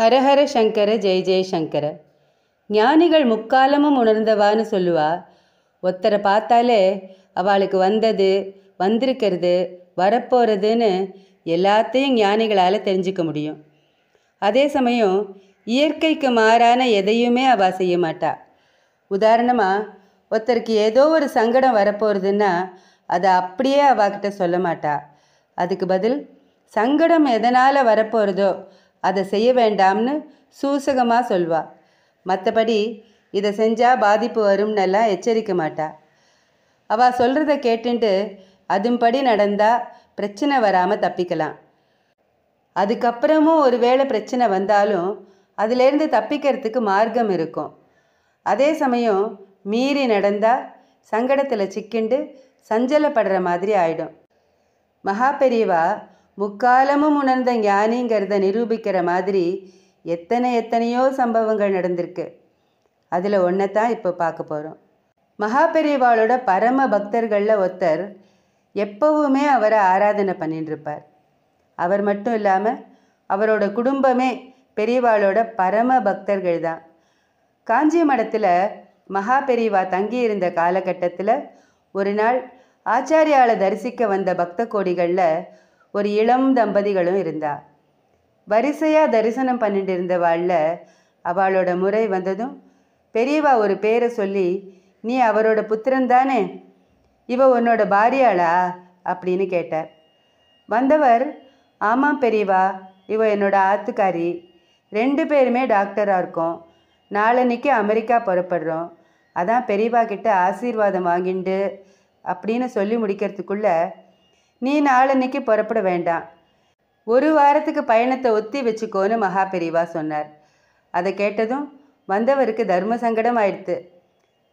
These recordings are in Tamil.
ஹரஹர சங்கர ஜெய ஜெயசங்கர ஞானிகள் முக்காலமும் உணர்ந்தவான்னு சொல்லுவா ஒத்தரை பார்த்தாலே அவளுக்கு வந்தது வந்திருக்கிறது வரப்போகிறதுன்னு எல்லாத்தையும் ஞானிகளால் தெரிஞ்சுக்க முடியும் அதே சமயம் இயற்கைக்கு மாறான எதையுமே அவள் செய்ய மாட்டா உதாரணமாக ஒருத்தருக்கு ஏதோ ஒரு சங்கடம் வரப்போகிறதுன்னா அதை அப்படியே அவகிட்ட சொல்ல மாட்டா அதுக்கு பதில் சங்கடம் எதனால் வரப்போகிறதோ அதை செய்ய வேண்டாம்னு சூசகமாக சொல்வா மற்றபடி இதை செஞ்சால் பாதிப்பு வரும்னெல்லாம் எச்சரிக்க மாட்டா அவள் சொல்கிறத கேட்டுட்டு அதும்படி நடந்தால் பிரச்சனை வராமல் தப்பிக்கலாம் அதுக்கப்புறமும் ஒரு வேளை பிரச்சனை வந்தாலும் அதிலேருந்து தப்பிக்கிறதுக்கு மார்க்கம் இருக்கும் அதே சமயம் மீறி நடந்தால் சங்கடத்தில் சிக்கிண்டு சஞ்சலப்படுற மாதிரி ஆயிடும் மகா பெரியவா முக்காலமும் உணர்ந்த ஞானிங்கிறத நிரூபிக்கிற மாதிரி எத்தனை எத்தனையோ சம்பவங்கள் நடந்திருக்கு அதில் ஒன்றை தான் இப்போ பார்க்க போகிறோம் மகாபெரிவாளோட பரம பக்தர்களில் ஒருத்தர் எப்பவுமே அவரை ஆராதனை இருப்பார் அவர் மட்டும் இல்லாமல் அவரோட குடும்பமே பெரியவாளோட பரம பக்தர்கள் தான் காஞ்சி மடத்தில் மகா பெரியவா தங்கியிருந்த காலகட்டத்தில் ஒரு நாள் ஆச்சாரியாவை தரிசிக்க வந்த பக்த கோடிகளில் ஒரு இளம் தம்பதிகளும் இருந்தா வரிசையாக தரிசனம் பண்ணிட்டு இருந்தவாளில் அவளோட முறை வந்ததும் பெரியவா ஒரு பேரை சொல்லி நீ அவரோட புத்திரன் தானே இவ உன்னோட பாரியாளா அப்படின்னு கேட்டார் வந்தவர் ஆமாம் பெரியவா இவ என்னோட ஆத்துக்காரி ரெண்டு பேருமே டாக்டராக இருக்கோம் நாளன்னைக்கு அமெரிக்கா புறப்படுறோம் அதான் பெரியவா கிட்ட ஆசீர்வாதம் வாங்கிண்டு அப்படின்னு சொல்லி முடிக்கிறதுக்குள்ளே நீ நாளன்னைக்கு புறப்பட வேண்டாம் ஒரு வாரத்துக்கு பயணத்தை ஒத்தி வச்சுக்கோன்னு மகா பெரியவா சொன்னார் அதை கேட்டதும் வந்தவருக்கு தர்ம சங்கடம் ஆயிடுத்து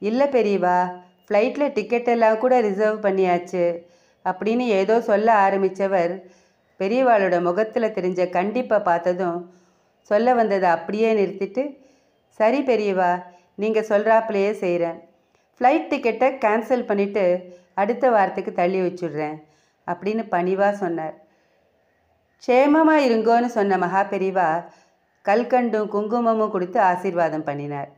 இல்லை பெரியவா ஃப்ளைட்டில் டிக்கெட் எல்லாம் கூட ரிசர்வ் பண்ணியாச்சு அப்படின்னு ஏதோ சொல்ல ஆரம்பித்தவர் பெரியவாளோட முகத்தில் தெரிஞ்ச கண்டிப்பாக பார்த்ததும் சொல்ல வந்ததை அப்படியே நிறுத்திட்டு சரி பெரியவா நீங்கள் சொல்கிறாப்புலையே செய்கிறேன் ஃப்ளைட் டிக்கெட்டை கேன்சல் பண்ணிவிட்டு அடுத்த வாரத்துக்கு தள்ளி வச்சுடுறேன் அப்படின்னு பணிவாக சொன்னார் க்ஷேமமாக இருங்கோன்னு சொன்ன மகா பெரிவா கல்கண்டும் குங்குமமும் கொடுத்து ஆசீர்வாதம் பண்ணினார்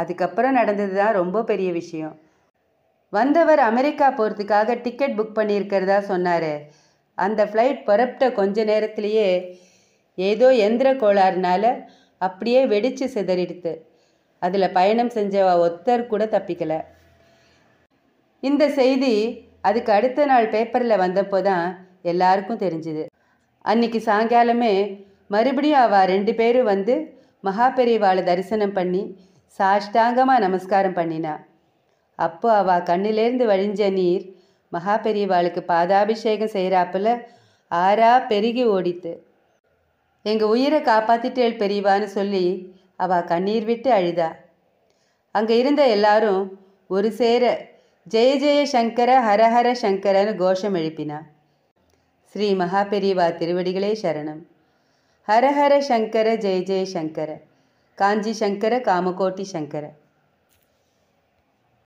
அதுக்கப்புறம் நடந்தது தான் ரொம்ப பெரிய விஷயம் வந்தவர் அமெரிக்கா போகிறதுக்காக டிக்கெட் புக் பண்ணியிருக்கிறதா சொன்னார் அந்த ஃப்ளைட் புறப்பட்ட கொஞ்ச நேரத்திலேயே ஏதோ எந்திர கோளாறுனால அப்படியே வெடித்து சிதறிடுத்து அதில் பயணம் செஞ்ச ஒத்தர் கூட தப்பிக்கலை இந்த செய்தி அதுக்கு அடுத்த நாள் பேப்பரில் வந்தப்போ தான் எல்லாருக்கும் தெரிஞ்சுது அன்னைக்கு சாயங்காலமே மறுபடியும் அவள் ரெண்டு பேரும் வந்து மகா பெரியவாளை தரிசனம் பண்ணி சாஷ்டாங்கமாக நமஸ்காரம் பண்ணினா அப்போ அவள் கண்ணிலேருந்து வழிஞ்ச நீர் மகா பெரியவாளுக்கு பாதாபிஷேகம் செய்கிறாப்புல ஆறா பெருகி ஓடித்து எங்கள் உயிரை காப்பாற்றிட்டேள் பெரியவான்னு சொல்லி அவள் கண்ணீர் விட்டு அழுதா அங்கே இருந்த எல்லாரும் ஒரு சேர జయ జయ శంకర హరహర శంకర అని ఘోషం ఎడిపిన శ్రీ మహాపెరివా తిరువడిகளே శరణం హరహర శంకర జయ జయ శంకర కాంజీ శంకర కామకోటి శంకర